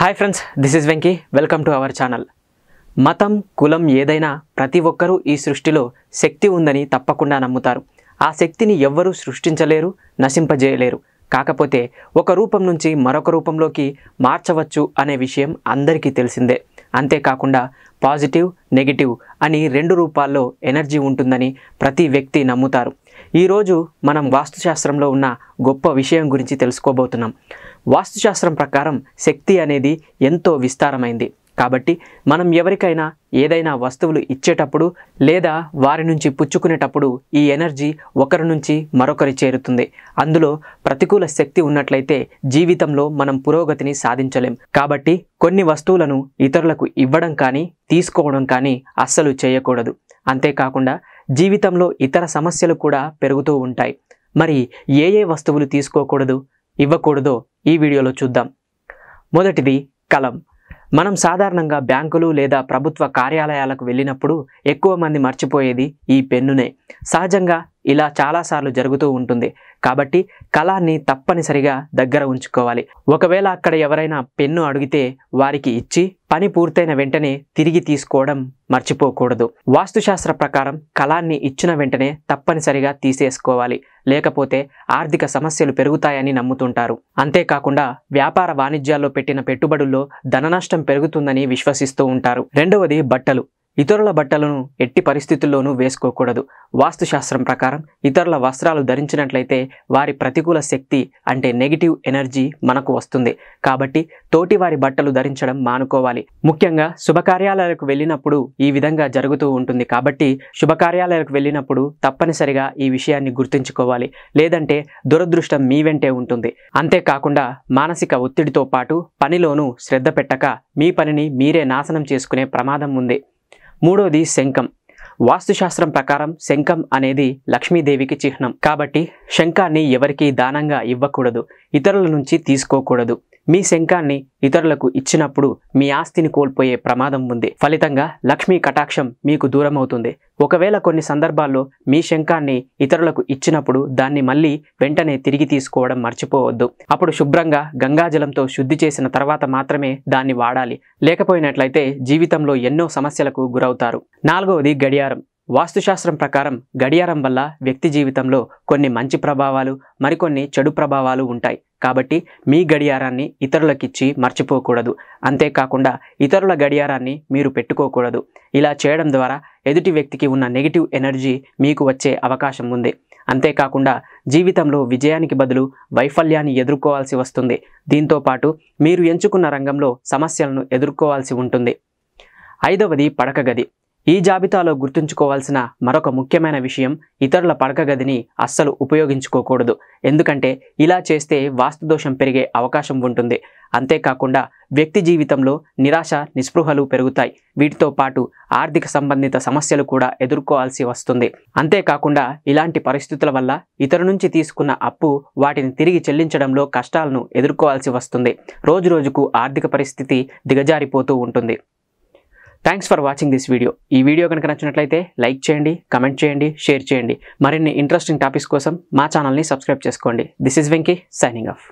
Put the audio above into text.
hi friends this is Venky welcome to our channel మతం కులం ఏదైనా ప్రతి ఒక్కరూ ఈ సృష్టిలో శక్తి ఉందని తప్పకుండా నమ్ముతారు ఆ శక్తిని ఎవ్వరూ సృష్టించలేరు నశింపజేయలేరు కాకపోతే ఒక రూపం నుంచి మరొక రూపంలోకి మార్చవచ్చు అనే విషయం అందరికీ తెలిసిందే అంతేకాకుండా పాజిటివ్ నెగిటివ్ అని రెండు రూపాల్లో ఎనర్జీ ఉంటుందని ప్రతి వ్యక్తి నమ్ముతారు ఈరోజు మనం వాస్తుశాస్త్రంలో ఉన్న గొప్ప విషయం గురించి తెలుసుకోబోతున్నాం వాస్తుశాస్త్రం ప్రకారం శక్తి అనేది ఎంతో విస్తారమైంది కాబట్టి మనం ఎవరికైనా ఏదైనా వస్తువులు ఇచ్చేటప్పుడు లేదా వారి నుంచి పుచ్చుకునేటప్పుడు ఈ ఎనర్జీ ఒకరి నుంచి మరొకరి చేరుతుంది అందులో ప్రతికూల శక్తి ఉన్నట్లయితే జీవితంలో మనం పురోగతిని సాధించలేం కాబట్టి కొన్ని వస్తువులను ఇతరులకు ఇవ్వడం కానీ తీసుకోవడం కానీ అస్సలు చేయకూడదు అంతేకాకుండా జీవితంలో ఇతర సమస్యలు కూడా పెరుగుతూ ఉంటాయి మరి ఏ ఏ వస్తువులు తీసుకోకూడదు ఇవ్వకూడదో ఈ వీడియోలో చూద్దాం మొదటిది కలం మనం సాధారణంగా బ్యాంకులు లేదా ప్రభుత్వ కార్యాలయాలకు వెళ్ళినప్పుడు ఎక్కువ మంది మర్చిపోయేది ఈ పెన్నునే సహజంగా ఇలా చాలాసార్లు జరుగుతూ ఉంటుంది కాబట్టి కళాన్ని తప్పనిసరిగా దగ్గర ఉంచుకోవాలి ఒకవేళ అక్కడ ఎవరైనా పెన్ను అడిగితే వారికి ఇచ్చి పని పూర్తయిన వెంటనే తిరిగి తీసుకోవడం మర్చిపోకూడదు వాస్తుశాస్త్ర ప్రకారం కళాన్ని ఇచ్చిన వెంటనే తప్పనిసరిగా తీసేసుకోవాలి లేకపోతే ఆర్థిక సమస్యలు పెరుగుతాయని నమ్ముతుంటారు అంతేకాకుండా వ్యాపార వాణిజ్యాల్లో పెట్టిన పెట్టుబడుల్లో నష్టం పెరుగుతుందని విశ్వసిస్తూ ఉంటారు రెండవది బట్టలు ఇతరుల బట్టలను ఎట్టి పరిస్థితుల్లోనూ వేసుకోకూడదు వాస్తుశాస్త్రం ప్రకారం ఇతరుల వస్త్రాలు ధరించినట్లయితే వారి ప్రతికూల శక్తి అంటే నెగిటివ్ ఎనర్జీ మనకు వస్తుంది కాబట్టి తోటి వారి బట్టలు ధరించడం మానుకోవాలి ముఖ్యంగా శుభకార్యాలయాలకు వెళ్ళినప్పుడు ఈ విధంగా జరుగుతూ ఉంటుంది కాబట్టి శుభకార్యాలయాలకు వెళ్ళినప్పుడు తప్పనిసరిగా ఈ విషయాన్ని గుర్తుంచుకోవాలి లేదంటే దురదృష్టం మీ వెంటే ఉంటుంది అంతేకాకుండా మానసిక ఒత్తిడితో పాటు పనిలోనూ శ్రద్ధ పెట్టక మీ పనిని మీరే నాశనం చేసుకునే ప్రమాదం ఉంది మూడవది శంఖం వాస్తుశాస్త్రం ప్రకారం శంఖం అనేది లక్ష్మీదేవికి చిహ్నం కాబట్టి శంఖాన్ని ఎవరికీ దానంగా ఇవ్వకూడదు ఇతరుల నుంచి తీసుకోకూడదు మీ శంఖాన్ని ఇతరులకు ఇచ్చినప్పుడు మీ ఆస్తిని కోల్పోయే ప్రమాదం ఉంది ఫలితంగా లక్ష్మీ కటాక్షం మీకు దూరం అవుతుంది ఒకవేళ కొన్ని సందర్భాల్లో మీ శంఖాన్ని ఇతరులకు ఇచ్చినప్పుడు దాన్ని మళ్ళీ వెంటనే తిరిగి తీసుకోవడం మర్చిపోవద్దు అప్పుడు శుభ్రంగా గంగాజలంతో శుద్ధి చేసిన తర్వాత మాత్రమే దాన్ని వాడాలి లేకపోయినట్లయితే జీవితంలో ఎన్నో సమస్యలకు గురవుతారు నాలుగవది గడియారం వాస్తుశాస్త్రం ప్రకారం గడియారం వల్ల వ్యక్తి జీవితంలో కొన్ని మంచి ప్రభావాలు మరికొన్ని చెడు ప్రభావాలు ఉంటాయి కాబట్టి మీ గడియారాన్ని ఇతరులకిచ్చి మర్చిపోకూడదు అంతేకాకుండా ఇతరుల గడియారాన్ని మీరు పెట్టుకోకూడదు ఇలా చేయడం ద్వారా ఎదుటి వ్యక్తికి ఉన్న నెగిటివ్ ఎనర్జీ మీకు వచ్చే అవకాశం ఉంది అంతేకాకుండా జీవితంలో విజయానికి బదులు వైఫల్యాన్ని ఎదుర్కోవాల్సి వస్తుంది దీంతోపాటు మీరు ఎంచుకున్న రంగంలో సమస్యలను ఎదుర్కోవాల్సి ఉంటుంది ఐదవది పడకగది ఈ జాబితాలో గుర్తుంచుకోవాల్సిన మరొక ముఖ్యమైన విషయం ఇతరుల పడక గదిని అస్సలు ఉపయోగించుకోకూడదు ఎందుకంటే ఇలా చేస్తే వాస్తుదోషం పెరిగే అవకాశం ఉంటుంది అంతేకాకుండా వ్యక్తి జీవితంలో నిరాశ నిస్పృహలు పెరుగుతాయి వీటితో పాటు ఆర్థిక సంబంధిత సమస్యలు కూడా ఎదుర్కోవాల్సి వస్తుంది అంతేకాకుండా ఇలాంటి పరిస్థితుల వల్ల ఇతరు నుంచి తీసుకున్న అప్పు వాటిని తిరిగి చెల్లించడంలో కష్టాలను ఎదుర్కోవాల్సి వస్తుంది రోజురోజుకు ఆర్థిక పరిస్థితి దిగజారిపోతూ ఉంటుంది thanks for watching this video ఈ వీడియో కనుక నచ్చినట్లయితే లైక్ చేయండి కమెంట్ చేయండి షేర్ చేయండి మరిన్ని ఇంట్రెస్టింగ్ టాపిక్స్ కోసం మా ఛానల్ని సబ్స్క్రైబ్ చేసుకోండి this is Venky signing of